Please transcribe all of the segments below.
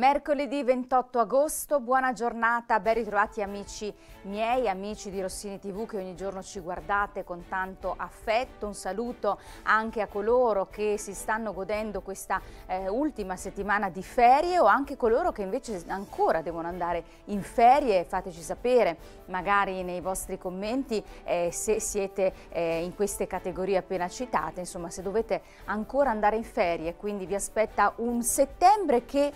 mercoledì 28 agosto, buona giornata, ben ritrovati amici miei, amici di Rossini TV che ogni giorno ci guardate con tanto affetto, un saluto anche a coloro che si stanno godendo questa eh, ultima settimana di ferie o anche coloro che invece ancora devono andare in ferie, fateci sapere magari nei vostri commenti eh, se siete eh, in queste categorie appena citate, insomma se dovete ancora andare in ferie, quindi vi aspetta un settembre che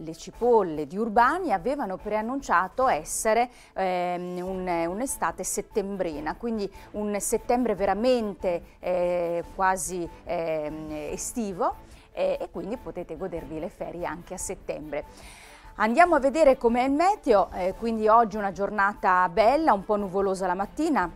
le cipolle di Urbani avevano preannunciato essere ehm, un'estate settembrina, quindi un settembre veramente eh, quasi ehm, estivo eh, e quindi potete godervi le ferie anche a settembre. Andiamo a vedere com'è il meteo, eh, quindi oggi una giornata bella, un po' nuvolosa la mattina,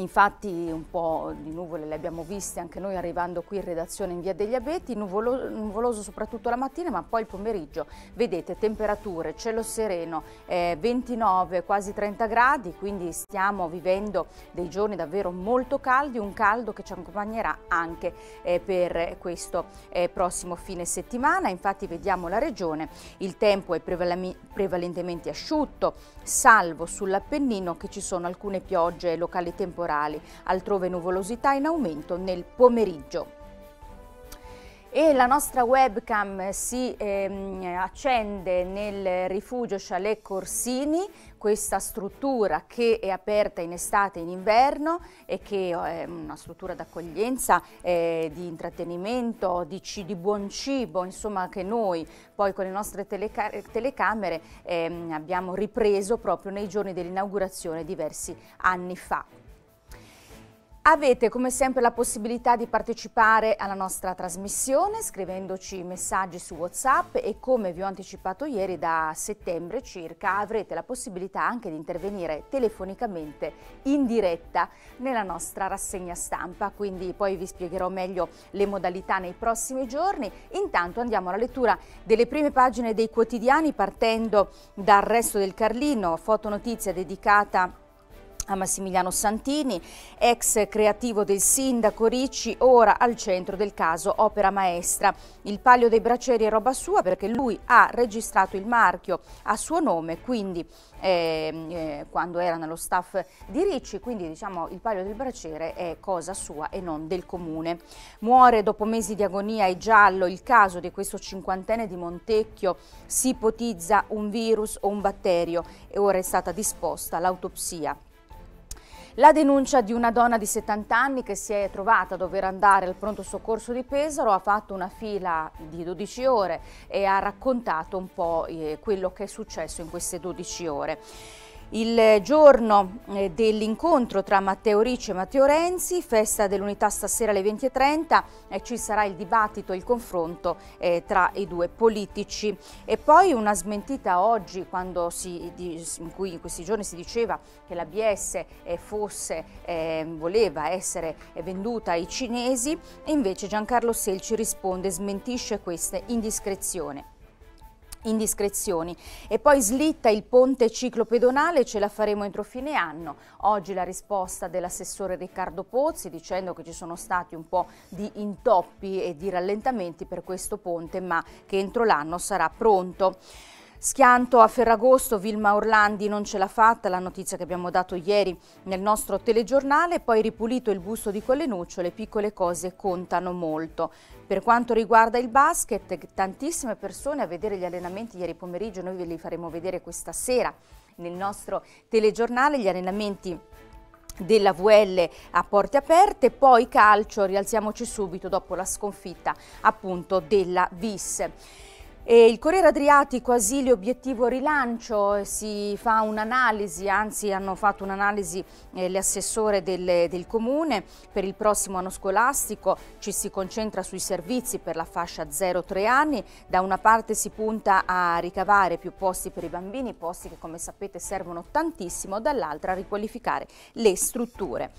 Infatti un po' di nuvole le abbiamo viste anche noi arrivando qui in redazione in Via degli Abeti, nuvolo, nuvoloso soprattutto la mattina ma poi il pomeriggio vedete temperature, cielo sereno, eh, 29 quasi 30 gradi quindi stiamo vivendo dei giorni davvero molto caldi, un caldo che ci accompagnerà anche eh, per questo eh, prossimo fine settimana, infatti vediamo la regione, il tempo è prevalentemente asciutto salvo sull'Appennino che ci sono alcune piogge locali temporanee litorali, altrove nuvolosità in aumento nel pomeriggio e la nostra webcam si ehm, accende nel rifugio Chalet Corsini, questa struttura che è aperta in estate e in inverno e che è ehm, una struttura d'accoglienza, eh, di intrattenimento, di, di, buon cibo, insomma che noi poi con le nostre teleca telecamere ehm, abbiamo ripreso proprio nei giorni dell'inaugurazione diversi anni fa. Avete come sempre la possibilità di partecipare alla nostra trasmissione scrivendoci messaggi su WhatsApp e come vi ho anticipato ieri da settembre circa avrete la possibilità anche di intervenire telefonicamente in diretta nella nostra rassegna stampa, quindi poi vi spiegherò meglio le modalità nei prossimi giorni. Intanto andiamo alla lettura delle prime pagine dei quotidiani partendo dal resto del Carlino, fotonotizia dedicata a a Massimiliano Santini, ex creativo del sindaco Ricci, ora al centro del caso Opera Maestra. Il palio dei braceri è roba sua perché lui ha registrato il marchio a suo nome, quindi eh, eh, quando era nello staff di Ricci, quindi diciamo il palio del braciere è cosa sua e non del comune. Muore dopo mesi di agonia e giallo il caso di questo cinquantenne di Montecchio, si ipotizza un virus o un batterio e ora è stata disposta l'autopsia. La denuncia di una donna di 70 anni che si è trovata a dover andare al pronto soccorso di Pesaro ha fatto una fila di 12 ore e ha raccontato un po' eh, quello che è successo in queste 12 ore. Il giorno eh, dell'incontro tra Matteo Ricci e Matteo Renzi, festa dell'unità stasera alle 20.30, eh, ci sarà il dibattito, il confronto eh, tra i due politici. E poi una smentita oggi, si, in cui in questi giorni si diceva che la BS eh, fosse, ehm, voleva essere venduta ai cinesi, invece Giancarlo Selci risponde, smentisce questa indiscrezione indiscrezioni. E poi slitta il ponte ciclopedonale, ce la faremo entro fine anno. Oggi la risposta dell'assessore Riccardo Pozzi dicendo che ci sono stati un po' di intoppi e di rallentamenti per questo ponte, ma che entro l'anno sarà pronto. Schianto a Ferragosto, Vilma Orlandi non ce l'ha fatta, la notizia che abbiamo dato ieri nel nostro telegiornale, poi ripulito il busto di quelle nocciole, piccole cose contano molto. Per quanto riguarda il basket, tantissime persone a vedere gli allenamenti ieri pomeriggio, noi ve li faremo vedere questa sera nel nostro telegiornale, gli allenamenti della VL a porte aperte, poi calcio, rialziamoci subito dopo la sconfitta appunto della VIS. E il Corriere Adriatico, asili, obiettivo, rilancio, eh, si fa un'analisi, anzi hanno fatto un'analisi eh, assessore del, del, Comune per il prossimo anno scolastico, ci si concentra sui servizi per la fascia 0-3 anni, da una parte si punta a ricavare più posti per i bambini, posti che come sapete servono tantissimo, dall'altra a riqualificare le strutture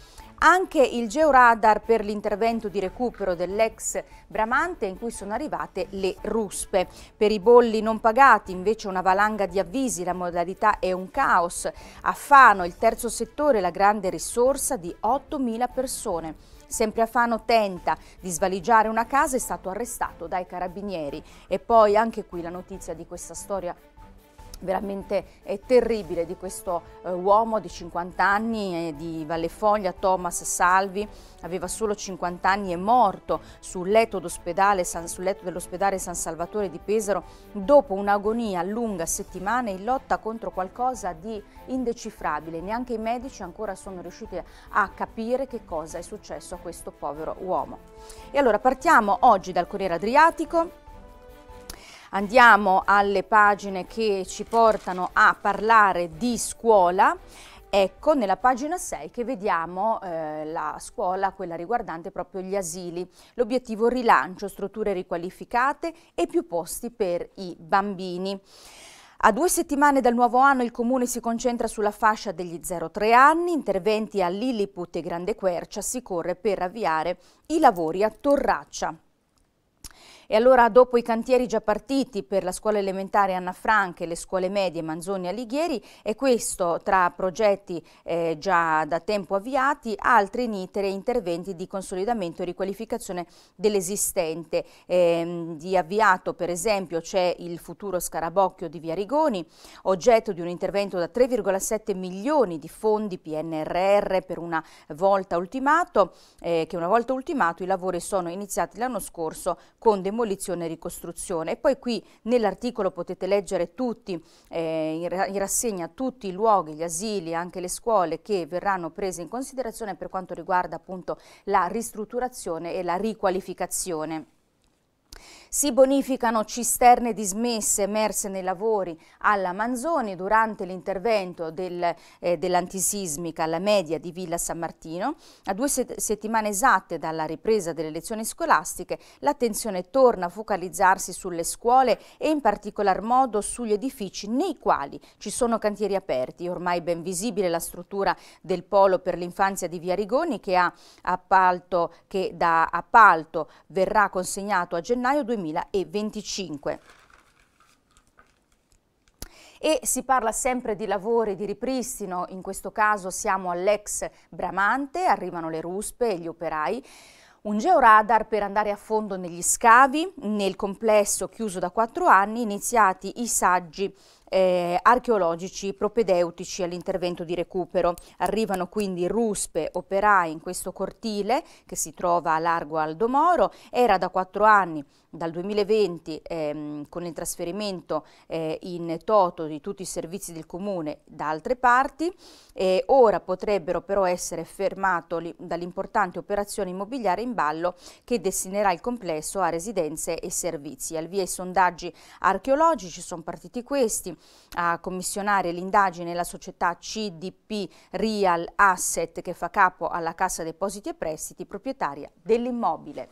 anche il georadar per l'intervento di recupero dell'ex Bramante in cui sono arrivate le ruspe. Per i bolli non pagati invece una valanga di avvisi, la modalità è un caos. A Fano il terzo settore la grande risorsa di 8.000 persone. Sempre a Fano tenta di svaligiare una casa, è stato arrestato dai carabinieri. E poi anche qui la notizia di questa storia veramente eh, terribile di questo eh, uomo di 50 anni eh, di Vallefoglia, Thomas Salvi, aveva solo 50 anni e morto sul letto, sul letto dell'ospedale San Salvatore di Pesaro dopo un'agonia lunga settimana in lotta contro qualcosa di indecifrabile. Neanche i medici ancora sono riusciti a capire che cosa è successo a questo povero uomo. E allora partiamo oggi dal Corriere Adriatico Andiamo alle pagine che ci portano a parlare di scuola. Ecco, nella pagina 6 che vediamo eh, la scuola, quella riguardante proprio gli asili. L'obiettivo rilancio, strutture riqualificate e più posti per i bambini. A due settimane dal nuovo anno il Comune si concentra sulla fascia degli 0-3 anni, interventi a Lilliput e Grande Quercia si corre per avviare i lavori a Torraccia. E allora dopo i cantieri già partiti per la scuola elementare Anna Franca e le scuole medie Manzoni e Alighieri e questo tra progetti eh, già da tempo avviati, altri in itere interventi di consolidamento e riqualificazione dell'esistente. Eh, di avviato per esempio c'è il futuro scarabocchio di Via Rigoni, oggetto di un intervento da 3,7 milioni di fondi PNRR per una volta ultimato, eh, che una volta ultimato i lavori sono iniziati l'anno scorso con demolizione demolizione e ricostruzione. E poi qui nell'articolo potete leggere tutti, eh, in rassegna tutti i luoghi, gli asili, anche le scuole che verranno prese in considerazione per quanto riguarda appunto la ristrutturazione e la riqualificazione. Si bonificano cisterne dismesse emerse nei lavori alla Manzoni durante l'intervento del, eh, dell'antisismica alla media di Villa San Martino. A due settimane esatte dalla ripresa delle lezioni scolastiche, l'attenzione torna a focalizzarsi sulle scuole e in particolar modo sugli edifici nei quali ci sono cantieri aperti. Ormai ben visibile la struttura del polo per l'infanzia di Via Rigoni che, appalto, che da appalto verrà consegnato a gennaio 2020 2025 e si parla sempre di lavori di ripristino, in questo caso siamo all'ex Bramante, arrivano le ruspe e gli operai, un georadar per andare a fondo negli scavi, nel complesso chiuso da quattro anni, iniziati i saggi eh, archeologici propedeutici all'intervento di recupero. Arrivano quindi ruspe, operai in questo cortile che si trova a largo Aldomoro, era da quattro anni dal 2020 ehm, con il trasferimento eh, in toto di tutti i servizi del comune da altre parti eh, ora potrebbero però essere fermati dall'importante operazione immobiliare in ballo che destinerà il complesso a residenze e servizi. Al via i sondaggi archeologici sono partiti questi, a commissionare l'indagine la società CDP Real Asset che fa capo alla Cassa Depositi e Prestiti, proprietaria dell'immobile.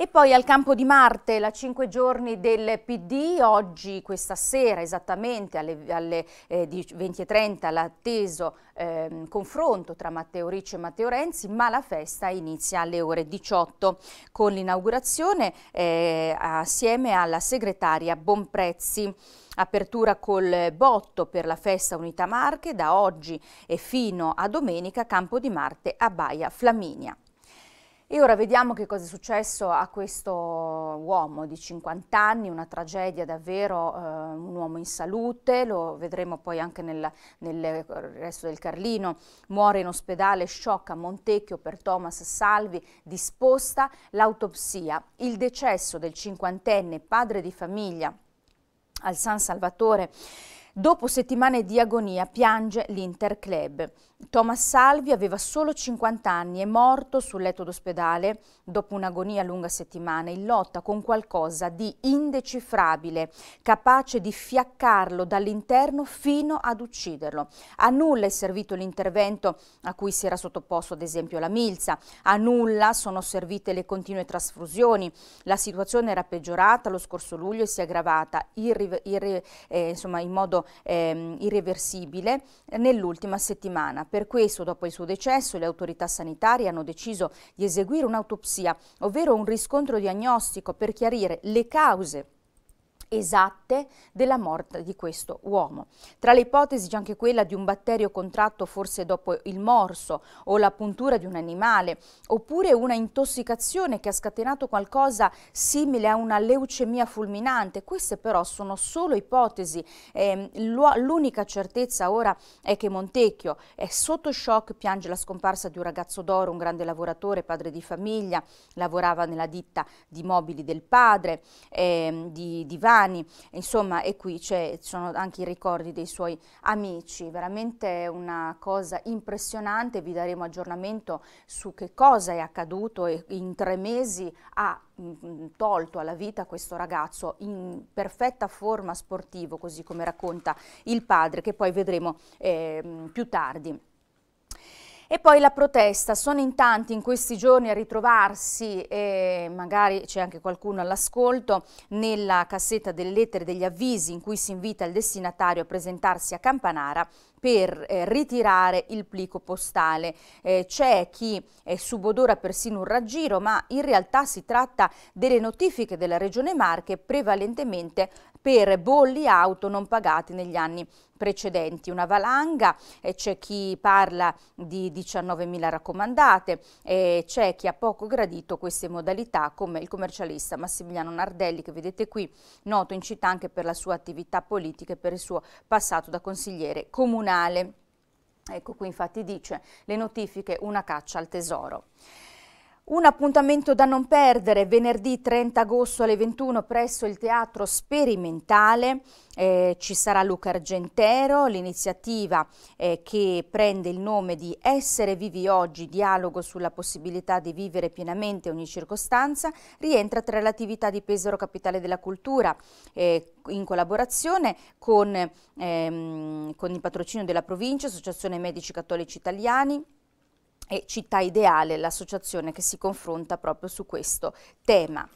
E poi al Campo di Marte, la 5 giorni del PD, oggi questa sera esattamente alle, alle eh, 20.30 l'atteso eh, confronto tra Matteo Ricci e Matteo Renzi, ma la festa inizia alle ore 18 con l'inaugurazione eh, assieme alla segretaria Bonprezzi. Apertura col botto per la festa Unità Marche da oggi e fino a domenica Campo di Marte a Baia Flaminia. E ora vediamo che cosa è successo a questo uomo di 50 anni, una tragedia davvero, eh, un uomo in salute, lo vedremo poi anche nel, nel, resto del Carlino, muore in ospedale, sciocca Montecchio per Thomas Salvi, disposta l'autopsia, il decesso del cinquantenne padre di famiglia al San Salvatore, dopo settimane di agonia piange l'Interclub. Thomas Salvi aveva solo 50 anni e morto sul letto d'ospedale dopo un'agonia lunga settimana in lotta con qualcosa di indecifrabile, capace di fiaccarlo dall'interno fino ad ucciderlo. A nulla è servito l'intervento a cui si era sottoposto ad esempio la milza, a nulla sono servite le continue trasfusioni. La situazione era peggiorata lo scorso luglio e si è aggravata irri, irri, eh, insomma, in modo eh, irreversibile nell'ultima settimana. Per questo, dopo il suo decesso, le autorità sanitarie hanno deciso di eseguire un'autopsia, ovvero un riscontro diagnostico per chiarire le cause esatte della morte di questo uomo. Tra le ipotesi c'è anche quella di un batterio contratto forse dopo il morso o la puntura di un animale, oppure una intossicazione che ha scatenato qualcosa simile a una leucemia fulminante. Queste però sono solo ipotesi. Eh, l'unica certezza ora è che Montecchio è sotto shock, piange la scomparsa di un ragazzo d'oro, un grande lavoratore, padre di famiglia, lavorava nella ditta di mobili del padre, eh, di divani, Giordani, insomma, e qui ci sono anche i ricordi dei suoi amici. Veramente una cosa impressionante, vi daremo aggiornamento su che cosa è accaduto e in tre mesi ha mm, tolto alla vita questo ragazzo in perfetta forma sportivo, così come racconta il padre, che poi vedremo eh, più tardi. E poi la protesta, sono in tanti in questi giorni a ritrovarsi, eh, magari c'è anche qualcuno all'ascolto, nella cassetta delle lettere degli avvisi in cui si invita il destinatario a presentarsi a Campanara per eh, ritirare il plico postale. Eh, c'è chi eh, subodora persino un raggiro, ma in realtà si tratta delle notifiche della Regione Marche prevalentemente per bolli auto non pagati negli anni precedenti. Una valanga, eh, c'è chi parla di 19.000 raccomandate, eh, c'è chi ha poco gradito queste modalità come il commercialista Massimiliano Nardelli che vedete qui, noto in città anche per la sua attività politica e per il suo passato da consigliere comunale. Ecco qui infatti dice le notifiche una caccia al tesoro. Un appuntamento da non perdere venerdì 30 agosto alle 21 presso il Teatro Sperimentale. Eh, ci sarà Luca Argentero, l'iniziativa eh, che prende il nome di Essere vivi oggi, dialogo sulla possibilità di vivere pienamente ogni circostanza, rientra tra le attività di Pesaro Capitale della Cultura eh, in collaborazione con, ehm, con il patrocinio della provincia, Associazione Medici Cattolici Italiani, e Città Ideale, l'associazione che si confronta proprio su questo tema.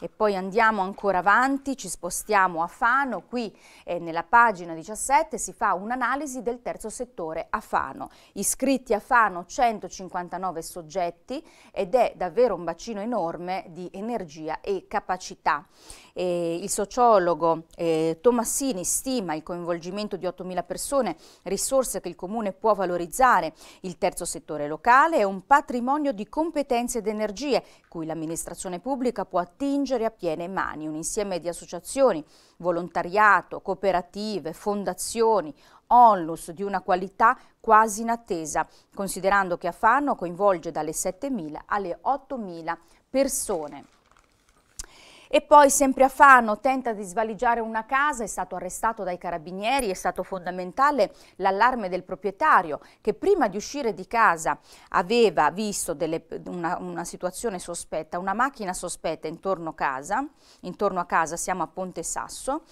E poi andiamo ancora avanti, ci spostiamo a Fano, qui eh, nella pagina 17 si fa un'analisi del terzo settore a Fano. Iscritti a Fano 159 soggetti ed è davvero un bacino enorme di energia e capacità. Eh, il sociologo eh, Tomassini stima il coinvolgimento di 8.000 persone, risorse che il Comune può valorizzare. Il terzo settore locale è un patrimonio di competenze ed energie cui l'amministrazione pubblica può attingere a piene mani. Un insieme di associazioni, volontariato, cooperative, fondazioni, onlus di una qualità quasi inattesa, considerando che a coinvolge dalle 7.000 alle 8.000 persone. E poi sempre a Fano tenta di svaligiare una casa, è stato arrestato dai carabinieri, è stato fondamentale l'allarme del proprietario che prima di uscire di casa aveva visto delle, una, una, situazione sospetta, una macchina sospetta intorno, casa, intorno a casa, siamo a Ponte Sasso,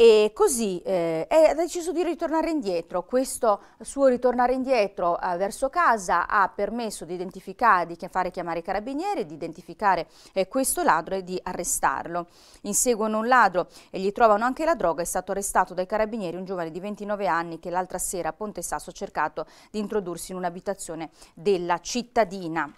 e così eh, ha deciso di ritornare indietro, questo suo ritornare indietro eh, verso casa ha permesso di identificare, di fare chiamare i carabinieri, di identificare eh, questo ladro e di arrestarlo. Inseguono un ladro e gli trovano anche la droga, è stato arrestato dai carabinieri un giovane di 29 anni che l'altra sera a Ponte Sasso ha cercato di introdursi in un'abitazione della cittadina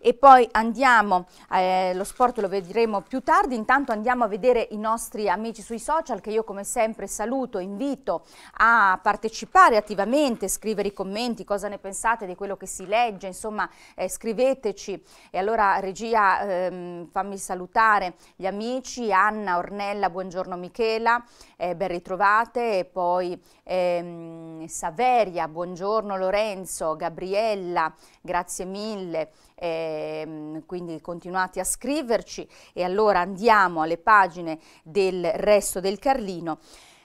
e poi andiamo, eh, lo sport lo vedremo più tardi, intanto andiamo a vedere i nostri amici sui social che io come sempre saluto, invito a partecipare attivamente, scrivere i commenti, cosa ne pensate di quello che si legge, insomma eh, scriveteci e allora regia ehm, fammi salutare gli amici, Anna, Ornella, buongiorno Michela, eh, ben ritrovate e poi ehm, Saveria, buongiorno Lorenzo, Gabriella, grazie mille. Eh, Ehm, quindi continuate a scriverci e allora andiamo alle pagine del resto del Carlino.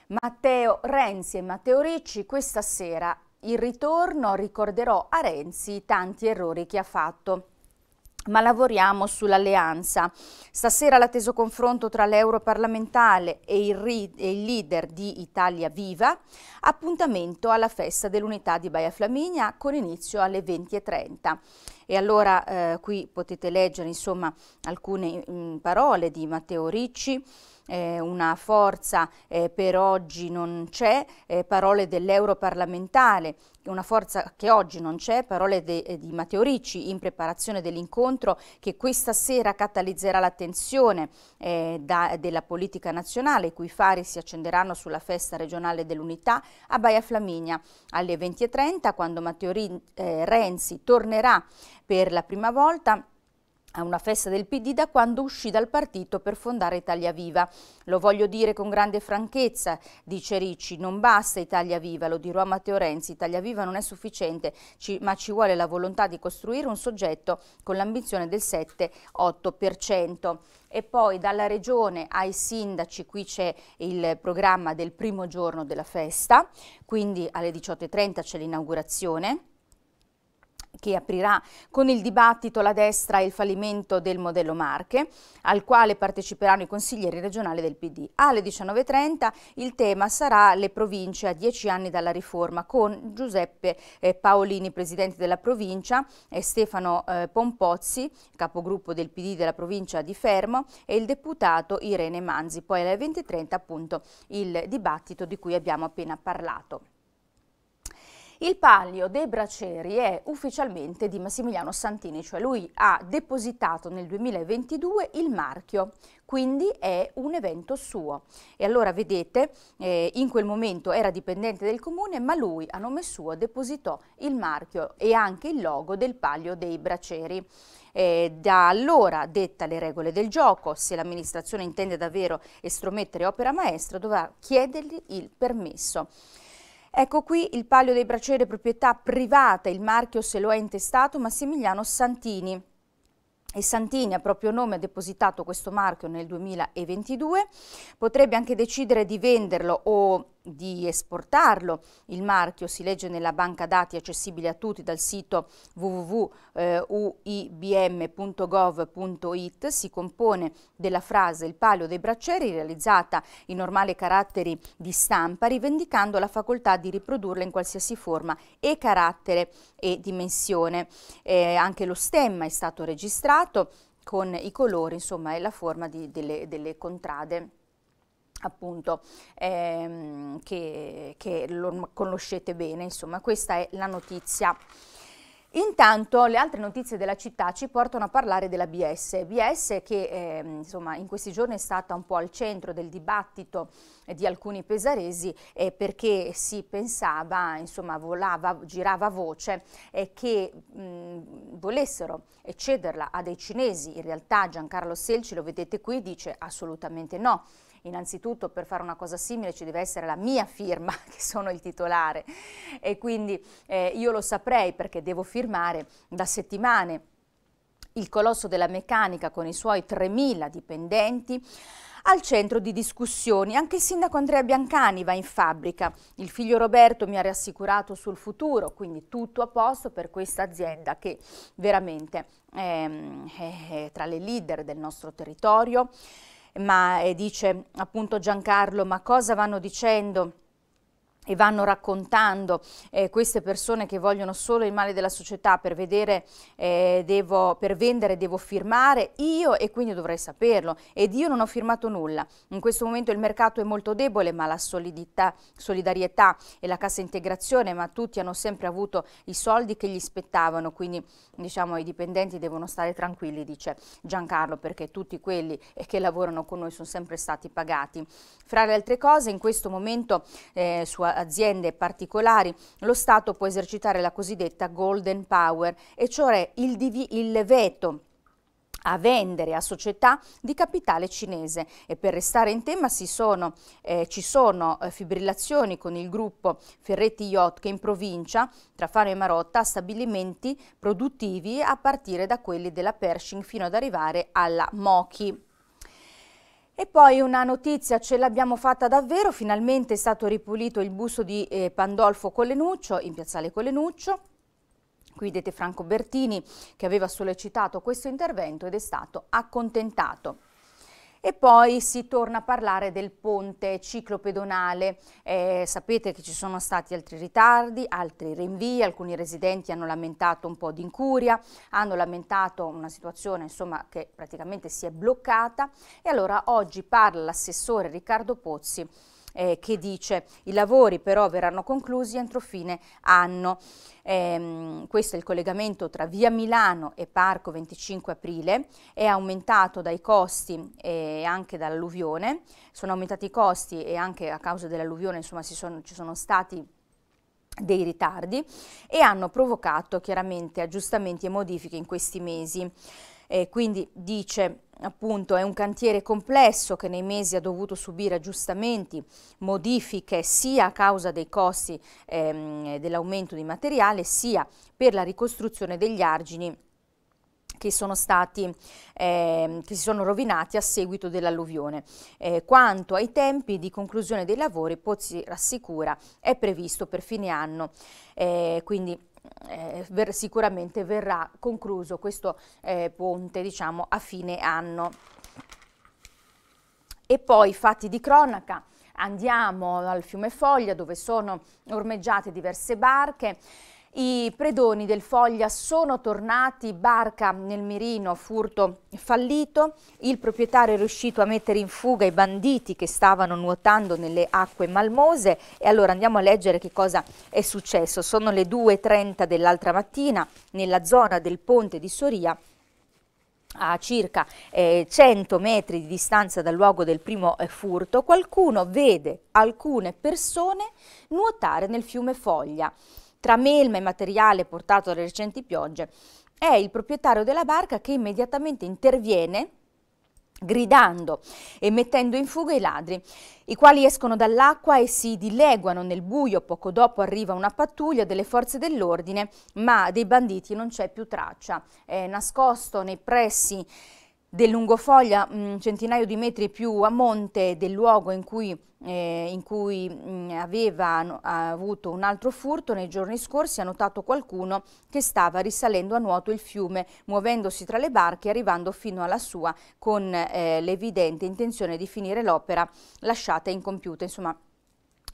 Matteo Renzi e Matteo Ricci questa sera il ritorno ricorderò a Renzi i tanti errori che ha fatto ma lavoriamo sull'alleanza. Stasera l'atteso confronto tra l'europarlamentare e, e il, leader di Italia Viva, appuntamento alla festa dell'unità di Baia Flaminia con inizio alle 20.30. E allora eh, qui potete leggere insomma, alcune mh, mm, parole di Matteo Ricci, eh, una forza eh, per oggi non c'è, eh, parole dell'europarlamentare, una forza che oggi non c'è, parole eh, di Matteo Ricci in preparazione dell'incontro che questa sera catalizzerà l'attenzione eh, della politica nazionale, i cui fari si accenderanno sulla festa regionale dell'unità a Baia Flaminia alle 20.30 quando Matteo Rin, eh, Renzi tornerà per la prima volta a una festa del PD da quando uscì dal partito per fondare Italia Viva. Lo voglio dire con grande franchezza, dice Ricci, non basta Italia Viva, lo dirò a Matteo Renzi, Italia Viva non è sufficiente, ci, ma ci vuole la volontà di costruire un soggetto con l'ambizione del 7-8%. E poi dalla regione ai sindaci, qui c'è il programma del primo giorno della festa, quindi alle 18.30 c'è l'inaugurazione che aprirà con il dibattito la destra e il fallimento del modello Marche, al quale parteciperanno i consiglieri regionali del PD. Alle 19.30 il tema sarà le province a dieci anni dalla riforma con Giuseppe eh, Paolini, presidente della provincia, e Stefano eh, Pompozzi, capogruppo del PD della provincia di Fermo, e il deputato Irene Manzi. Poi alle 20.30 appunto il dibattito di cui abbiamo appena parlato. Il palio dei Braceri è ufficialmente di Massimiliano Santini, cioè lui ha depositato nel 2022 il marchio, quindi è un evento suo. E allora vedete, eh, in quel momento era dipendente del comune, ma lui a nome suo depositò il marchio e anche il logo del palio dei Braceri. Eh, da allora detta le regole del gioco, se l'amministrazione intende davvero estromettere opera maestra dovrà chiedergli il permesso. Ecco qui il Palio dei Bracere, proprietà privata, il marchio se lo è intestato Massimiliano Santini. E Santini a proprio nome ha depositato questo marchio nel 2022, potrebbe anche decidere di venderlo o di esportarlo. Il marchio si legge nella banca dati accessibile a tutti dal sito www.uibm.gov.it, si compone della frase Il palio dei braccieri realizzata in normale caratteri di stampa, rivendicando la facoltà di riprodurla in qualsiasi forma e carattere e dimensione. Eh, anche lo stemma è stato registrato con i colori, insomma, e la forma di, delle, delle contrade appunto ehm, che, che lo conoscete bene, insomma questa è la notizia. Intanto le altre notizie della città ci portano a parlare della BS, BS che eh, insomma, in questi giorni è stata un po' al centro del dibattito di alcuni pesaresi eh, perché si pensava, insomma volava, girava voce eh, che mh, volessero cederla a dei cinesi, in realtà Giancarlo Selci lo vedete qui dice assolutamente no innanzitutto per fare una cosa simile ci deve essere la mia firma, che sono il titolare, e quindi eh, io lo saprei perché devo firmare da settimane. Il colosso della meccanica con i suoi 3.000 dipendenti al centro di discussioni. Anche il sindaco Andrea Biancani va in fabbrica. Il figlio Roberto mi ha rassicurato sul futuro, quindi tutto a posto per questa azienda che veramente è, ehm, è, è tra le leader del nostro territorio ma eh, dice appunto Giancarlo, ma cosa vanno dicendo? e vanno raccontando eh, queste persone che vogliono solo il male della società per, vedere, eh, devo, per vendere devo firmare io e quindi dovrei saperlo ed io non ho firmato nulla. In questo momento il mercato è molto debole ma la solidità, solidarietà e la cassa integrazione ma tutti hanno sempre avuto i soldi che gli spettavano quindi diciamo i dipendenti devono stare tranquilli dice Giancarlo perché tutti quelli eh, che lavorano con noi sono sempre stati pagati. Fra le altre cose in questo momento eh, sua aziende particolari, lo Stato può esercitare la cosiddetta golden power, e cioè il, il veto a vendere a società di capitale cinese e per restare in tema sono, eh, ci sono eh, fibrillazioni con il gruppo Ferretti Yacht che in provincia tra Fano e Marotta ha stabilimenti produttivi a partire da quelli della Pershing fino ad arrivare alla Mochi. E poi una notizia, ce l'abbiamo fatta davvero, finalmente è stato ripulito il busto di eh, Pandolfo Collenuccio in piazzale Collenuccio. Qui vedete Franco Bertini che aveva sollecitato questo intervento ed è stato accontentato. E poi si torna a parlare del ponte ciclopedonale. Eh, sapete che ci sono stati altri ritardi, altri rinvii, alcuni residenti hanno lamentato un po' di incuria, hanno lamentato una situazione insomma, che praticamente si è bloccata e allora oggi parla l'assessore Riccardo Pozzi eh, che dice i lavori però verranno conclusi entro fine anno. Ehm, questo è il collegamento tra via Milano e Parco 25 aprile, è aumentato dai costi e anche dall'alluvione, sono aumentati i costi e anche a causa dell'alluvione insomma sono, ci sono stati dei ritardi e hanno provocato chiaramente aggiustamenti e modifiche in questi mesi. Eh, quindi dice appunto è un cantiere complesso che nei mesi ha dovuto subire aggiustamenti, modifiche sia a causa dei costi ehm, dell'aumento di materiale sia per la ricostruzione degli argini che, sono stati, eh, che si sono rovinati a seguito dell'alluvione. Eh, quanto ai tempi di conclusione dei lavori, Pozzi rassicura, è previsto per fine anno. Eh, quindi eh, ver sicuramente verrà concluso questo eh, ponte diciamo, a fine anno. E poi fatti di cronaca, andiamo al fiume Foglia dove sono ormeggiate diverse barche, i predoni del Foglia sono tornati, barca nel mirino, furto fallito, il proprietario è riuscito a mettere in fuga i banditi che stavano nuotando nelle acque malmose e allora andiamo a leggere che cosa è successo. Sono le 2.30 dell'altra mattina nella zona del ponte di Soria a circa eh, 100 metri di distanza dal luogo del primo eh, furto, qualcuno vede alcune persone nuotare nel fiume Foglia tra melma e materiale portato dalle recenti piogge, è il proprietario della barca che immediatamente interviene gridando e mettendo in fuga i ladri, i quali escono dall'acqua e si dileguano nel buio. Poco dopo arriva una pattuglia delle forze dell'ordine, ma dei banditi non c'è più traccia. È nascosto nei pressi del lungofoglia un mm, centinaio di metri più a monte del luogo in cui, eh, in cui mh, mm, aveva avuto un altro furto nei giorni scorsi ha notato qualcuno che stava risalendo a nuoto il fiume muovendosi tra le barche e arrivando fino alla sua con eh, l'evidente intenzione di finire l'opera lasciata incompiuta. Insomma,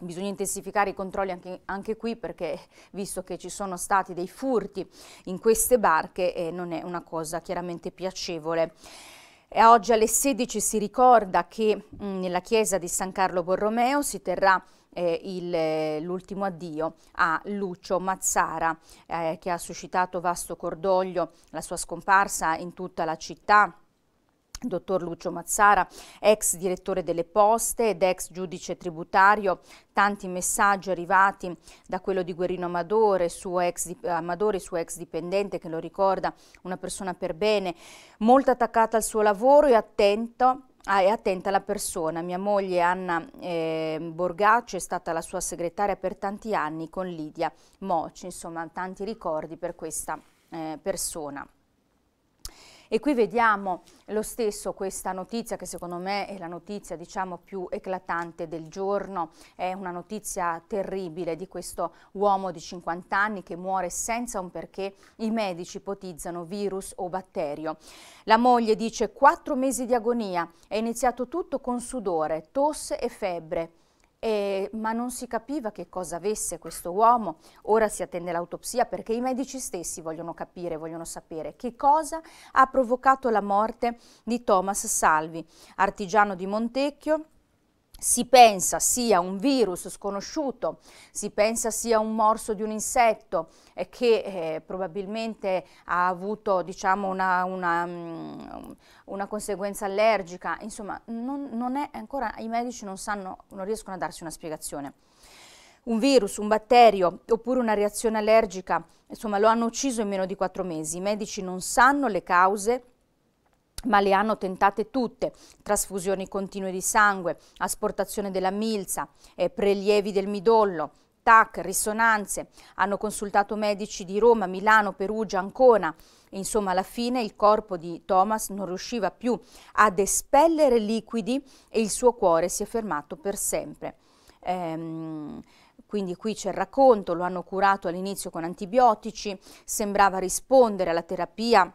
Bisogna intensificare i controlli anche, anche, qui perché visto che ci sono stati dei furti in queste barche eh, non è una cosa chiaramente piacevole. E oggi alle 16 si ricorda che mh, mm, nella chiesa di San Carlo Borromeo si terrà eh, eh, l'ultimo addio a Lucio Mazzara eh, che ha suscitato vasto cordoglio la sua scomparsa in tutta la città Dottor Lucio Mazzara, ex direttore delle poste ed ex giudice tributario, tanti messaggi arrivati da quello di Guerrino Amadore, suo ex, Amadori, suo ex dipendente che lo ricorda, una persona per bene, molto attaccata al suo lavoro e attento Ah, è attenta la persona. Mia moglie Anna eh, Borgaccio è stata la sua segretaria per tanti anni con Lidia Moci, insomma tanti ricordi per questa eh, persona. E qui vediamo lo stesso questa notizia che secondo me è la notizia diciamo, più eclatante del giorno, è una notizia terribile di questo uomo di 50 anni che muore senza un perché i medici ipotizzano virus o batterio. La moglie dice quattro mesi di agonia, è iniziato tutto con sudore, tosse e febbre eh, ma non si capiva che cosa avesse questo uomo. Ora si attende l'autopsia perché i medici stessi vogliono capire, vogliono sapere che cosa ha provocato la morte di Thomas Salvi, artigiano di Montecchio si pensa sia un virus sconosciuto, si pensa sia un morso di un insetto eh, che eh, probabilmente ha avuto diciamo, una, una, mm, una, conseguenza allergica, insomma non, non è, ancora i medici non, sanno, non riescono a darsi una spiegazione un virus, un batterio oppure una reazione allergica, insomma lo hanno ucciso in meno di quattro mesi. I medici non sanno le cause ma le hanno tentate tutte, trasfusioni continue di sangue, asportazione della milza, eh, prelievi del midollo, TAC, risonanze, hanno consultato medici di Roma, Milano, Perugia, Ancona. Insomma, alla fine il corpo di Thomas non riusciva più ad espellere liquidi e il suo cuore si è fermato per sempre. Ehm, quindi qui c'è il racconto, lo hanno curato all'inizio con antibiotici, sembrava rispondere alla terapia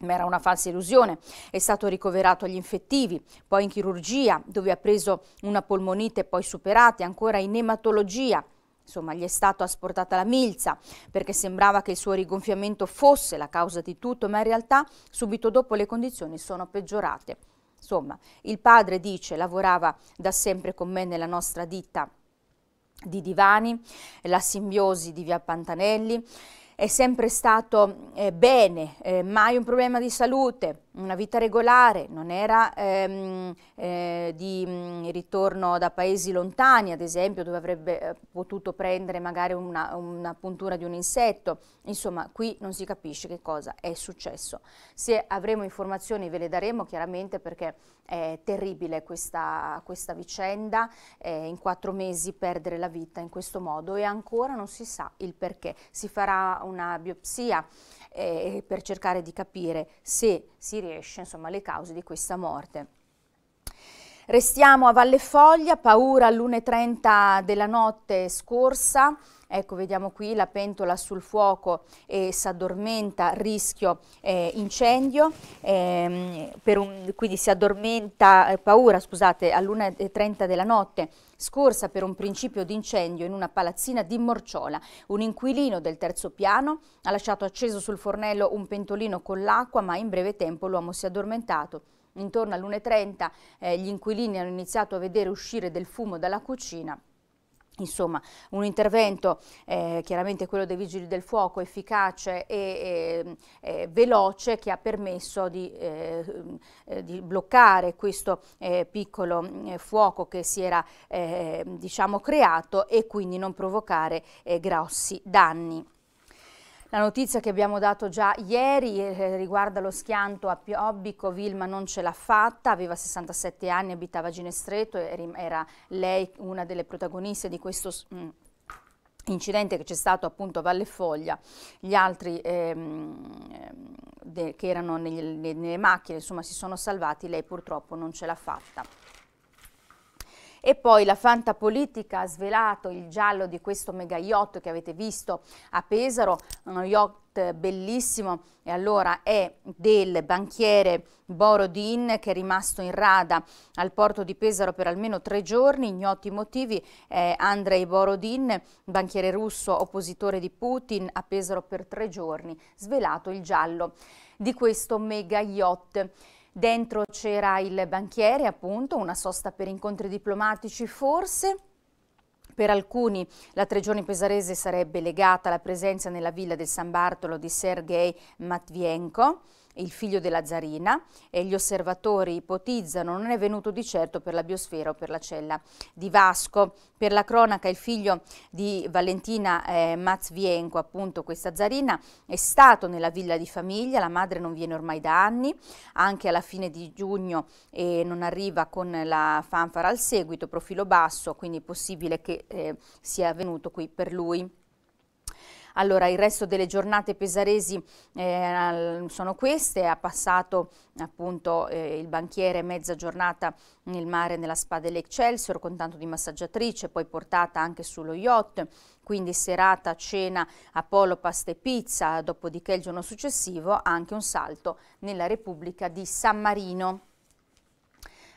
ma era una falsa illusione. È stato ricoverato agli infettivi, poi in chirurgia, dove ha preso una polmonite poi superata, ancora in ematologia. Insomma, gli è stata asportata la milza perché sembrava che il suo rigonfiamento fosse la causa di tutto, ma in realtà subito dopo le condizioni sono peggiorate. Insomma, il padre dice, lavorava da sempre con me nella nostra ditta di divani, la simbiosi di via Pantanelli, è sempre stato eh, bene, eh, mai un problema di salute, una vita regolare, non era ehm, eh, di mh, mm, ritorno da paesi lontani, ad esempio, dove avrebbe eh, potuto prendere magari una, una, puntura di un insetto. Insomma, qui non si capisce che cosa è successo. Se avremo informazioni ve le daremo chiaramente perché è terribile questa, questa vicenda, eh, in quattro mesi perdere la vita in questo modo e ancora non si sa il perché. Si farà una biopsia eh, per cercare di capire se si riesce insomma, alle cause di questa morte. Restiamo a Valle Foglia, paura all'1.30 della notte scorsa, Ecco, vediamo qui la pentola sul fuoco e eh, addormenta, rischio eh, incendio, ehm, un, quindi si addormenta, eh, paura, scusate, all'1.30 della notte scorsa per un principio di incendio in una palazzina di Morciola. Un inquilino del terzo piano ha lasciato acceso sul fornello un pentolino con l'acqua, ma in breve tempo l'uomo si è addormentato. Intorno all'1.30 eh, gli inquilini hanno iniziato a vedere uscire del fumo dalla cucina Insomma, un intervento, eh, chiaramente quello dei Vigili del Fuoco, efficace e, e, e veloce che ha permesso di, eh, eh di bloccare questo eh, piccolo mm, fuoco che si era eh, diciamo, creato e quindi non provocare eh, grossi danni. La notizia che abbiamo dato già ieri eh, riguarda lo schianto a Piobbico, Vilma non ce l'ha fatta, aveva 67 anni, abitava a Ginestreto, era lei una delle protagoniste di questo mh, mm, incidente che c'è stato appunto a Valle Foglia, gli altri ehm, de, che erano negli, nelle macchine insomma si sono salvati, lei purtroppo non ce l'ha fatta. E poi la fanta politica ha svelato il giallo di questo mega yacht che avete visto a Pesaro, uno yacht bellissimo e allora è del banchiere Borodin che è rimasto in rada al porto di Pesaro per almeno tre giorni, ignoti motivi, eh, Andrei Borodin, banchiere russo oppositore di Putin, a Pesaro per tre giorni, svelato il giallo di questo mega yacht. Dentro c'era il banchiere, appunto, una sosta per incontri diplomatici forse. Per alcuni la tre giorni pesarese sarebbe legata alla presenza nella villa del San Bartolo di Sergei Matvienko il figlio della zarina e gli osservatori ipotizzano non è venuto di certo per la biosfera o per la cella di Vasco. Per la cronaca il figlio di Valentina eh, Mazvienko, appunto questa zarina, è stato nella villa di famiglia, la madre non viene ormai da anni, anche alla fine di giugno eh, non arriva con la fanfara al seguito, profilo basso, quindi è possibile che eh, sia venuto qui per lui. Allora, il resto delle giornate pesaresi eh, sono queste, ha passato appunto eh, il banchiere mezza giornata nel mare nella spa dell'Excelsior con tanto di massaggiatrice, poi portata anche sullo yacht, quindi serata, cena, Apollo, pasta e pizza, dopodiché il giorno successivo anche un salto nella Repubblica di San Marino.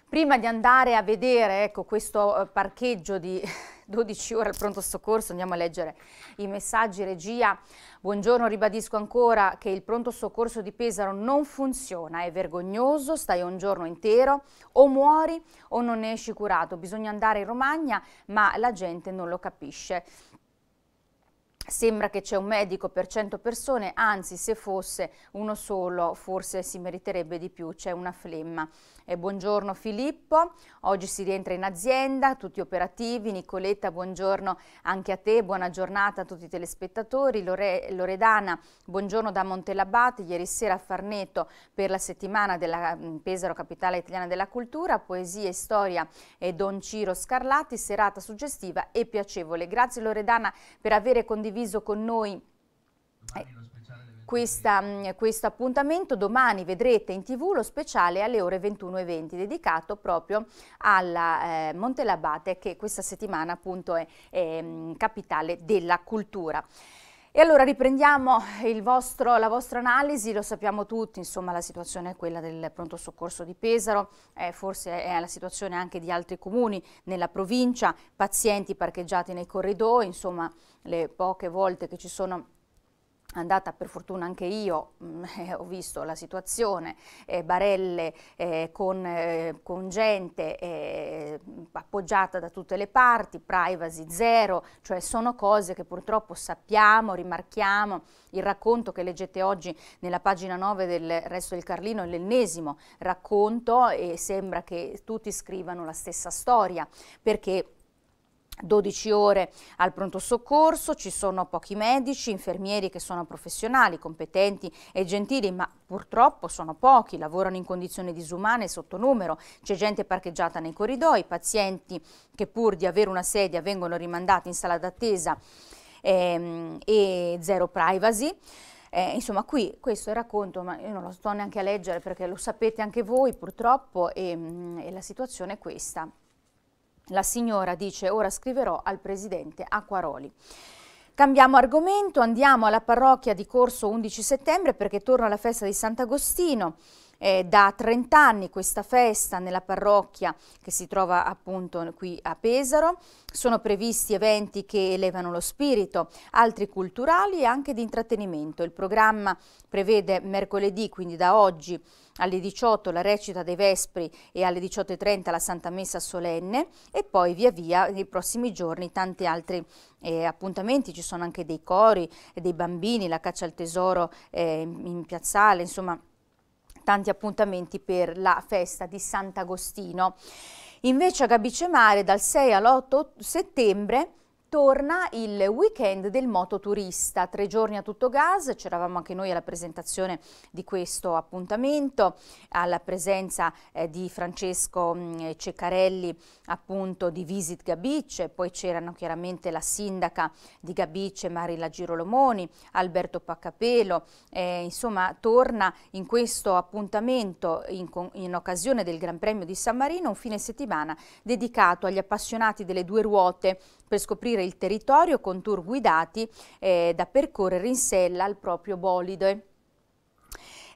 Prima di andare a vedere ecco, questo eh, parcheggio di 12 ore al pronto soccorso, andiamo a leggere i messaggi, regia. Buongiorno, ribadisco ancora che il pronto soccorso di Pesaro non funziona, è vergognoso, stai un giorno intero, o muori o non ne esci curato, bisogna andare in Romagna, ma la gente non lo capisce. Sembra che c'è un medico per 100 persone, anzi se fosse uno solo forse si meriterebbe di più, c'è una flemma. E buongiorno Filippo, oggi si rientra in azienda, tutti operativi, Nicoletta buongiorno anche a te, buona giornata a tutti i telespettatori, Lore, Loredana buongiorno da Montelabate, ieri sera a Farneto per la settimana della mm, Pesaro Capitale Italiana della Cultura, poesia e storia e Don Ciro Scarlatti, serata suggestiva e piacevole. Grazie Loredana per aver condiviso con noi... Eh questa, mm, questo appuntamento. Domani vedrete in tv lo speciale alle ore 21.20 dedicato proprio alla eh, Montelabate che questa settimana appunto è, è mm, capitale della cultura. E allora riprendiamo vostro, la vostra analisi, lo sappiamo tutti, insomma la situazione è quella del pronto soccorso di Pesaro, eh, forse è la situazione anche di altri comuni nella provincia, pazienti parcheggiati nei corridoi, insomma le poche volte che ci sono andata per fortuna anche io, mh, mm, eh, ho visto la situazione, eh, barelle eh, con, eh, con, gente eh, appoggiata da tutte le parti, privacy zero, cioè sono cose che purtroppo sappiamo, rimarchiamo, il racconto che leggete oggi nella pagina 9 del Resto del Carlino è l'ennesimo racconto e sembra che tutti scrivano la stessa storia, perché 12 ore al pronto soccorso, ci sono pochi medici, infermieri che sono professionali, competenti e gentili, ma purtroppo sono pochi, lavorano in condizioni disumane sotto numero, c'è gente parcheggiata nei corridoi, pazienti che pur di avere una sedia vengono rimandati in sala d'attesa ehm, e zero privacy. Eh, insomma, qui questo è il racconto, ma io non lo sto neanche a leggere perché lo sapete anche voi purtroppo e, mm, e la situazione è questa. La signora dice ora scriverò al presidente Acquaroli. Cambiamo argomento, andiamo alla parrocchia di Corso 11 settembre perché torna la festa di Sant'Agostino eh, da 30 anni questa festa nella parrocchia che si trova appunto qui a Pesaro. Sono previsti eventi che elevano lo spirito, altri culturali e anche di intrattenimento. Il programma prevede mercoledì, quindi da oggi, alle 18 la recita dei Vespri e alle 18.30 la Santa Messa Solenne e poi via via nei prossimi giorni tanti altri eh, appuntamenti, ci sono anche dei cori, dei bambini, la caccia al tesoro eh, in piazzale, insomma tanti appuntamenti per la festa di Sant'Agostino. Invece a Gabicemare dal 6 all'8 settembre Torna il weekend del moto turista, tre giorni a tutto gas, c'eravamo anche noi alla presentazione di questo appuntamento, alla presenza eh, di Francesco mh, mm, Ceccarelli appunto di Visit Gabice, poi c'erano chiaramente la sindaca di Gabice Marilla Girolomoni, Alberto Paccapelo, eh, insomma torna in questo appuntamento in, in occasione del Gran Premio di San Marino un fine settimana dedicato agli appassionati delle due ruote per scoprire il territorio con tour guidati eh, da percorrere in sella al proprio bolide.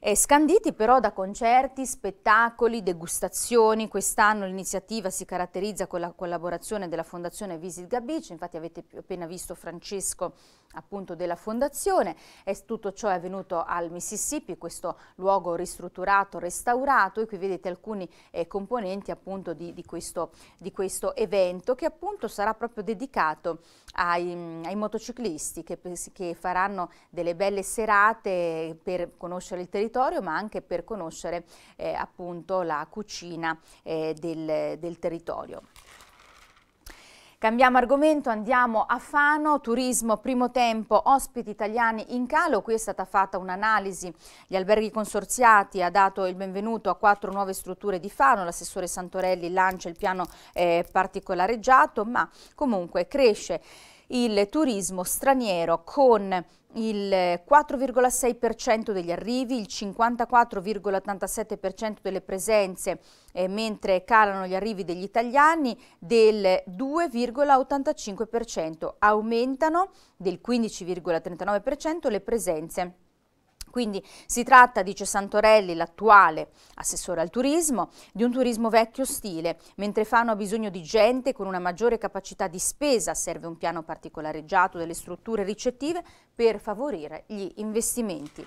E eh, scanditi però da concerti, spettacoli, degustazioni, quest'anno l'iniziativa si caratterizza con la collaborazione della Fondazione Visit Gabice, infatti avete appena visto Francesco appunto della fondazione. E tutto ciò è avvenuto al Mississippi, questo luogo ristrutturato, restaurato e qui vedete alcuni eh, componenti appunto di, di, questo, di, questo, evento che appunto sarà proprio dedicato ai, mm, ai motociclisti che, che, faranno delle belle serate per conoscere il territorio ma anche per conoscere eh, appunto la cucina eh, del, del territorio. Cambiamo argomento, andiamo a Fano, turismo, primo tempo, ospiti italiani in calo, qui è stata fatta un'analisi, gli alberghi consorziati ha dato il benvenuto a quattro nuove strutture di Fano, l'assessore Santorelli lancia il piano eh, particolareggiato, ma comunque cresce il turismo straniero con il 4,6% degli arrivi, il 54,87% delle presenze, eh, mentre calano gli arrivi degli italiani del 2,85%, aumentano del 15,39% le presenze quindi si tratta, dice Santorelli, l'attuale assessore al turismo, di un turismo vecchio stile. Mentre Fano ha bisogno di gente con una maggiore capacità di spesa, serve un piano particolareggiato delle strutture ricettive per favorire gli investimenti.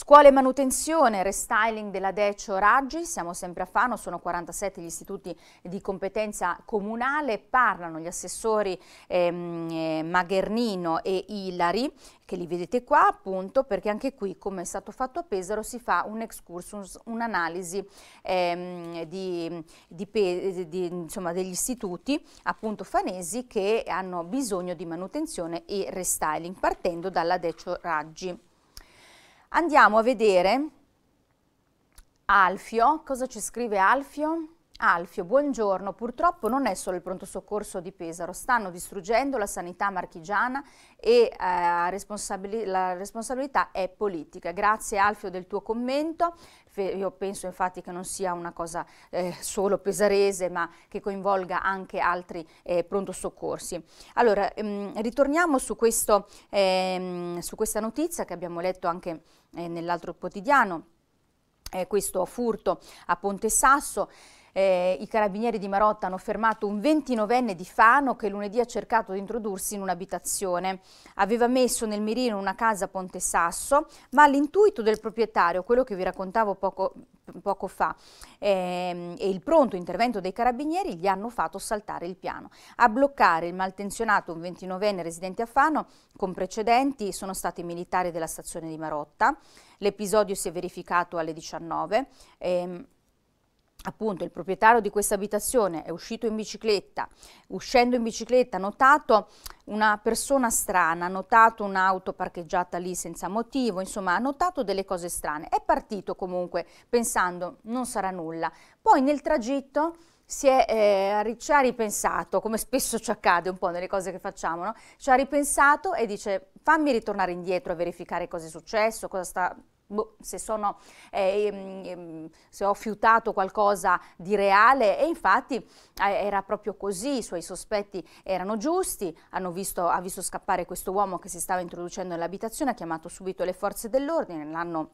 Scuole e manutenzione, restyling della Decio Raggi, siamo sempre a Fano, sono 47 gli istituti di competenza comunale, parlano gli assessori ehm, eh, Maghernino e Ilari, che li vedete qua appunto, perché anche qui, come è stato fatto a Pesaro, si fa un excursus, un'analisi ehm, di, di, di, insomma, degli istituti appunto fanesi che hanno bisogno di manutenzione e restyling, partendo dalla Decio Raggi. Andiamo a vedere Alfio, cosa ci scrive Alfio? Alfio, buongiorno. Purtroppo non è solo il pronto soccorso di Pesaro, stanno distruggendo la sanità marchigiana e eh, responsabili la responsabilità è politica. Grazie Alfio del tuo commento. Fe io penso infatti che non sia una cosa eh, solo pesarese, ma che coinvolga anche altri eh, pronto soccorsi. Allora, ehm, ritorniamo su, questo, ehm, su questa notizia che abbiamo letto anche eh, nell'altro quotidiano. Eh, questo furto a Ponte Sasso. Eh, I carabinieri di Marotta hanno fermato un 29enne di Fano che lunedì ha cercato di introdursi in un'abitazione. Aveva messo nel mirino una casa a Ponte Sasso, ma l'intuito del proprietario, quello che vi raccontavo poco, poco fa, ehm, e il pronto intervento dei carabinieri gli hanno fatto saltare il piano. A bloccare il maltenzionato un 29enne residente a Fano con precedenti sono stati i militari della stazione di Marotta. L'episodio si è verificato alle 19. Ehm, appunto il proprietario di questa abitazione è uscito in bicicletta, uscendo in bicicletta ha notato una persona strana, ha notato un'auto parcheggiata lì senza motivo, insomma ha notato delle cose strane, è partito comunque pensando non sarà nulla, poi nel tragitto si è, eh, ci ha ripensato, come spesso ci accade un po' nelle cose che facciamo, no? ci ha ripensato e dice fammi ritornare indietro a verificare cosa è successo, cosa sta boh, se, sono, eh, ehm, ehm, se, ho fiutato qualcosa di reale e infatti eh, era proprio così, i suoi sospetti erano giusti, visto, ha visto scappare questo uomo che si stava introducendo nell'abitazione, ha chiamato subito le forze dell'ordine, l'hanno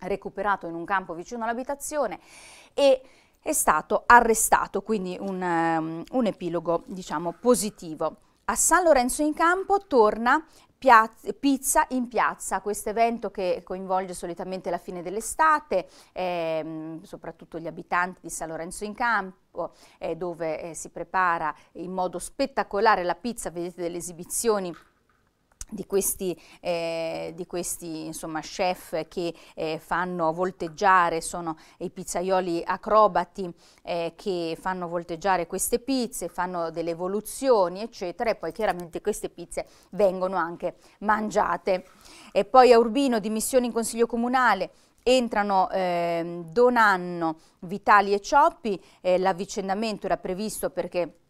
recuperato in un campo vicino all'abitazione e è stato arrestato, quindi un, um, un epilogo diciamo positivo. A San Lorenzo in Campo torna Pizza in piazza, questo evento che coinvolge solitamente la fine dell'estate, ehm, soprattutto gli abitanti di San Lorenzo in Campo, eh, dove eh, si prepara in modo spettacolare la pizza, vedete delle esibizioni di questi, eh, di questi insomma, chef che eh, fanno volteggiare, sono i pizzaioli acrobati eh, che fanno volteggiare queste pizze, fanno delle evoluzioni eccetera e poi chiaramente queste pizze vengono anche mangiate. E poi a Urbino dimissioni in consiglio comunale, Entrano ehm, Donanno, Vitali e Cioppi, eh, l'avvicendamento era previsto perché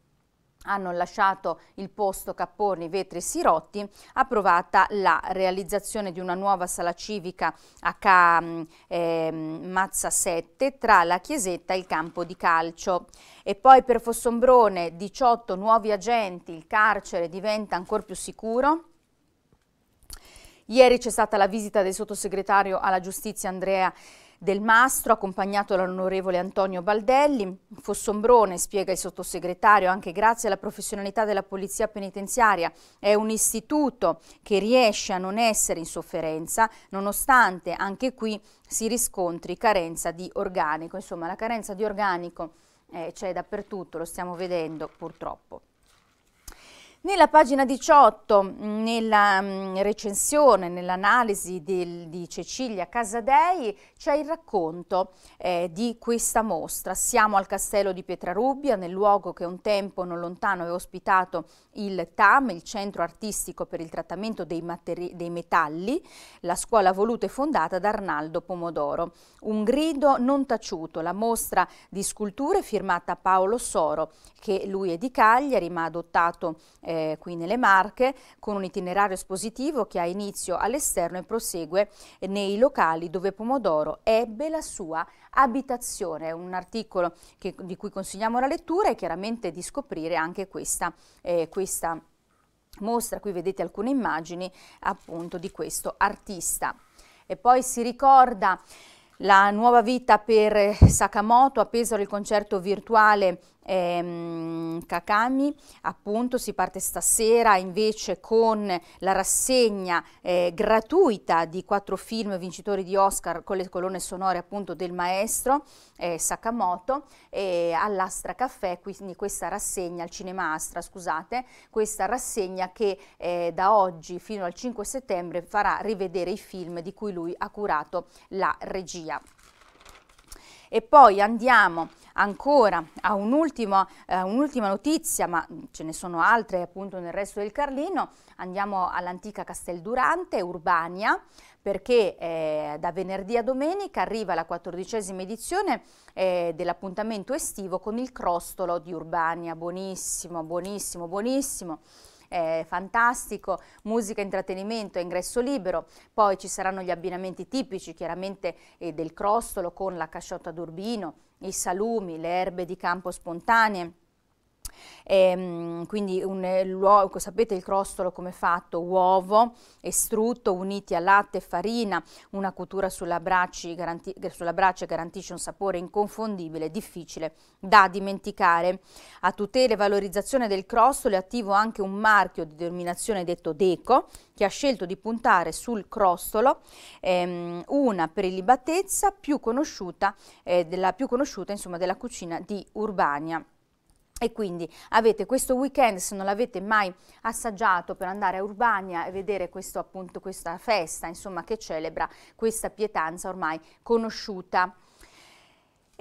hanno lasciato il posto Capporni, Vetri e Sirotti, approvata la realizzazione di una nuova sala civica a Ca eh, Mazza 7 tra la chiesetta e il campo di calcio. E poi per Fossombrone 18 nuovi agenti, il carcere diventa ancora più sicuro. Ieri c'è stata la visita del sottosegretario alla giustizia Andrea del Mastro, accompagnato dall'onorevole Antonio Baldelli. Fossombrone, spiega il sottosegretario, anche grazie alla professionalità della Polizia Penitenziaria, è un istituto che riesce a non essere in sofferenza, nonostante anche qui si riscontri carenza di organico. Insomma, la carenza di organico eh, c'è dappertutto, lo stiamo vedendo purtroppo. Nella pagina 18, nella mm, recensione, nell'analisi di Cecilia Casadei, c'è il racconto eh, di questa mostra. Siamo al castello di Pietrarubbia, nel luogo che un tempo non lontano aveva ospitato il TAM, il Centro Artistico per il Trattamento dei, dei Metalli, la scuola voluta e fondata da Arnaldo Pomodoro. Un grido non taciuto, la mostra di sculture firmata Paolo Soro, che lui è di Cagliari, ma ha adottato eh, eh, qui nelle Marche con un itinerario espositivo che ha inizio all'esterno e prosegue nei locali dove Pomodoro ebbe la sua abitazione. È un articolo che, di cui consigliamo la lettura e chiaramente di scoprire anche questa, eh, questa mostra. Qui vedete alcune immagini appunto di questo artista. E poi si ricorda la nuova vita per Sakamoto, a Pesaro il concerto virtuale ehm, Kakami, appunto si parte stasera invece con la rassegna eh, gratuita di quattro film vincitori di Oscar con le colonne sonore appunto del maestro eh, Sakamoto eh, all'Astra Caffè, quindi questa rassegna al Cinema Astra, scusate, questa rassegna che eh, da oggi fino al 5 settembre farà rivedere i film di cui lui ha curato la regia. E poi andiamo ancora a un'ultima, eh, un'ultima notizia, ma ce ne sono altre appunto nel resto del Carlino, andiamo all'antica Casteldurante, Urbania, perché eh, da venerdì a domenica arriva la quattordicesima edizione eh, dell'appuntamento estivo con il crostolo di Urbania, buonissimo, buonissimo, buonissimo eh, fantastico, musica, intrattenimento, ingresso libero, poi ci saranno gli abbinamenti tipici chiaramente eh, del crostolo con la casciotta d'urbino, i salumi, le erbe di campo spontanee e, ehm, quindi un, eh, sapete il crostolo come è fatto? Uovo, estrutto, uniti a latte e farina, una cottura sulla brace, garanti, sulla brace garantisce un sapore inconfondibile, difficile da dimenticare. A tutela e valorizzazione del crostolo è attivo anche un marchio di denominazione detto Deco, che ha scelto di puntare sul crostolo ehm, una prelibatezza più conosciuta, eh, della, più conosciuta insomma, della cucina di Urbania. E quindi avete questo weekend, se non l'avete mai assaggiato, per andare a Urbania e vedere questo, appunto, questa festa insomma, che celebra questa pietanza ormai conosciuta.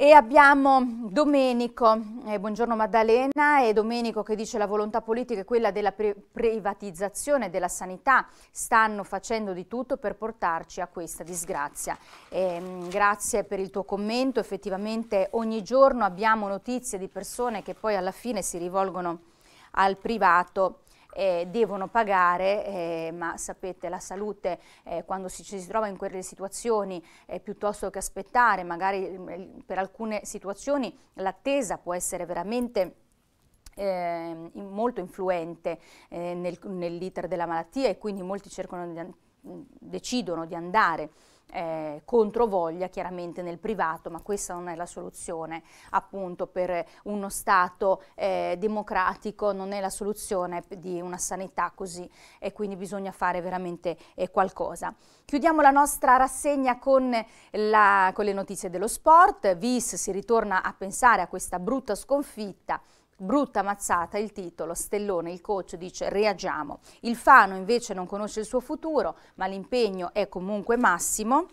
E abbiamo Domenico, eh, buongiorno Maddalena, e Domenico che dice la volontà politica è quella della pre privatizzazione della sanità stanno facendo di tutto per portarci a questa disgrazia. Eh, grazie per il tuo commento, effettivamente ogni giorno abbiamo notizie di persone che poi alla fine si rivolgono al privato eh, devono pagare, eh, ma sapete la salute eh, quando ci si, trova in quelle situazioni eh, piuttosto che aspettare, magari mm, per alcune situazioni l'attesa può essere veramente... Ehm, molto influente eh, nel, nell'iter della malattia e quindi molti cercano di, mm, decidono di andare eh, controvoglia chiaramente nel privato, ma questa non è la soluzione appunto per uno Stato eh, democratico, non è la soluzione di una sanità così e quindi bisogna fare veramente eh, qualcosa. Chiudiamo la nostra rassegna con, la, con le notizie dello sport, Vis si ritorna a pensare a questa brutta sconfitta Brutta mazzata il titolo, Stellone, il coach dice reagiamo. Il Fano invece non conosce il suo futuro, ma l'impegno è comunque massimo.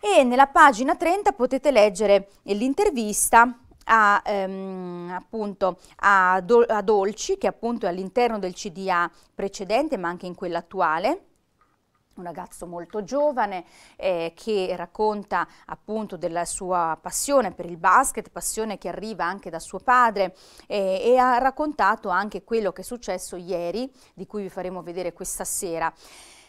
E nella pagina 30 potete leggere l'intervista a, ehm, appunto, a, Dol a Dolci, che appunto è all'interno del CDA precedente, ma anche in quello attuale un ragazzo molto giovane eh, che racconta appunto della sua passione per il basket, passione che arriva anche da suo padre eh, e ha raccontato anche quello che è successo ieri, di cui vi faremo vedere questa sera.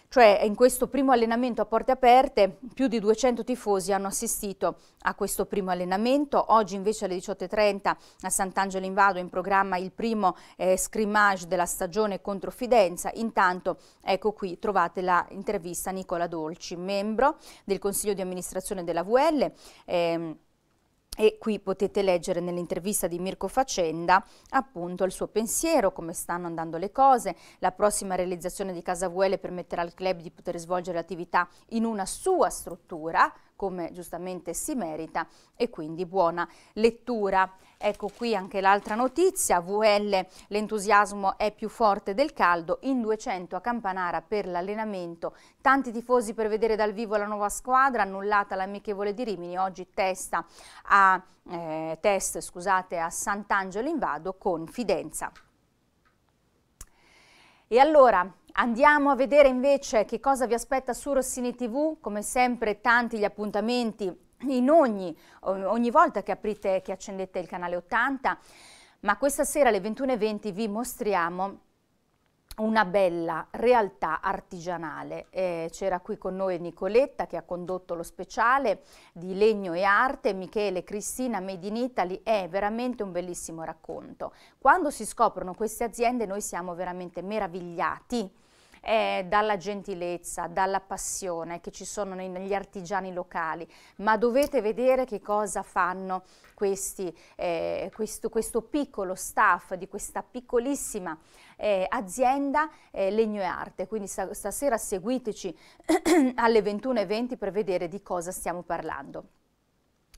Cioè in questo primo allenamento a porte aperte più di 200 tifosi hanno assistito a questo primo allenamento. Oggi invece alle 18.30 a Sant'Angelo in Vado in programma il primo eh, scrimmage della stagione contro Fidenza. Intanto ecco qui trovate l'intervista a Nicola Dolci, membro del Consiglio di amministrazione della VL. Ehm, e qui potete leggere nell'intervista di Mirko Facenda appunto il suo pensiero, come stanno andando le cose. La prossima realizzazione di Casa Vuele permetterà al club di poter svolgere l'attività in una sua struttura come giustamente si merita e quindi buona lettura. Ecco qui anche l'altra notizia, VL l'entusiasmo è più forte del caldo, in 200 a Campanara per l'allenamento, tanti tifosi per vedere dal vivo la nuova squadra, annullata l'amichevole di Rimini, oggi testa a, eh, test scusate, a Sant'Angelo in Vado con Fidenza. E allora Andiamo a vedere invece che cosa vi aspetta su Rossini TV, come sempre tanti gli appuntamenti in ogni, ogni volta che aprite, che accendete il canale 80, ma questa sera alle 21.20 vi mostriamo una bella realtà artigianale. Eh, c'era qui con noi Nicoletta che ha condotto lo speciale di Legno e Arte, Michele, Cristina, Made in Italy, è veramente un bellissimo racconto. Quando si scoprono queste aziende noi siamo veramente meravigliati eh, dalla gentilezza, dalla passione che ci sono negli artigiani locali, ma dovete vedere che cosa fanno questi, eh, questo, questo, piccolo staff di questa piccolissima eh, azienda eh, Legno e Arte. Quindi stasera seguiteci alle 21.20 per vedere di cosa stiamo parlando.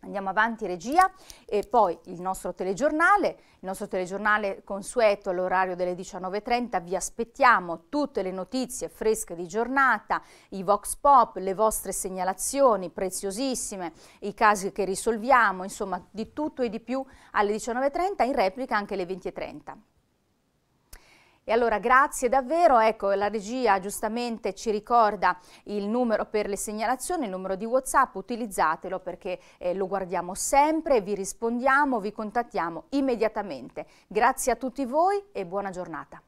Andiamo avanti regia e poi il nostro telegiornale, il nostro telegiornale consueto all'orario delle 19.30, vi aspettiamo tutte le notizie fresche di giornata, i vox pop, le vostre segnalazioni preziosissime, i casi che risolviamo, insomma di tutto e di più alle 19.30, in replica anche alle 20.30. E allora grazie davvero, ecco la regia giustamente ci ricorda il numero per le segnalazioni, il numero di Whatsapp, utilizzatelo perché eh, lo guardiamo sempre, vi rispondiamo, vi contattiamo immediatamente. Grazie a tutti voi e buona giornata.